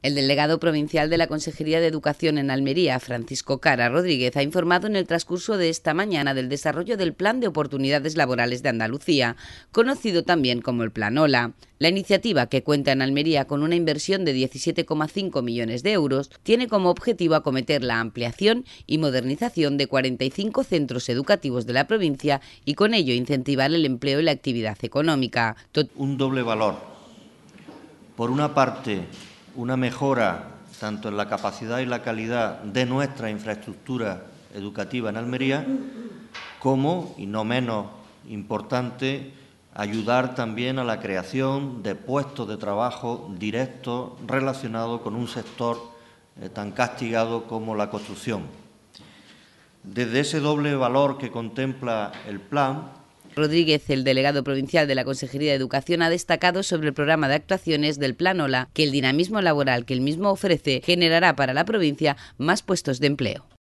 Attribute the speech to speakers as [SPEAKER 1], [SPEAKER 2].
[SPEAKER 1] El delegado provincial de la Consejería de Educación en Almería, Francisco Cara Rodríguez, ha informado en el transcurso de esta mañana del desarrollo del Plan de Oportunidades Laborales de Andalucía, conocido también como el Plan OLA. La iniciativa, que cuenta en Almería con una inversión de 17,5 millones de euros, tiene como objetivo acometer la ampliación y modernización de 45 centros educativos de la provincia y con ello incentivar el empleo y la actividad económica. Un doble valor. Por una parte, una
[SPEAKER 2] mejora tanto en la capacidad y la calidad de nuestra infraestructura educativa en Almería, como, y no menos importante, ayudar también a la creación de puestos de trabajo directos relacionados con un sector eh, tan castigado como la construcción. Desde ese doble valor que contempla el
[SPEAKER 1] plan, Rodríguez, el delegado provincial de la Consejería de Educación, ha destacado sobre el programa de actuaciones del Plan OLA que el dinamismo laboral que el mismo ofrece generará para la provincia más puestos de empleo.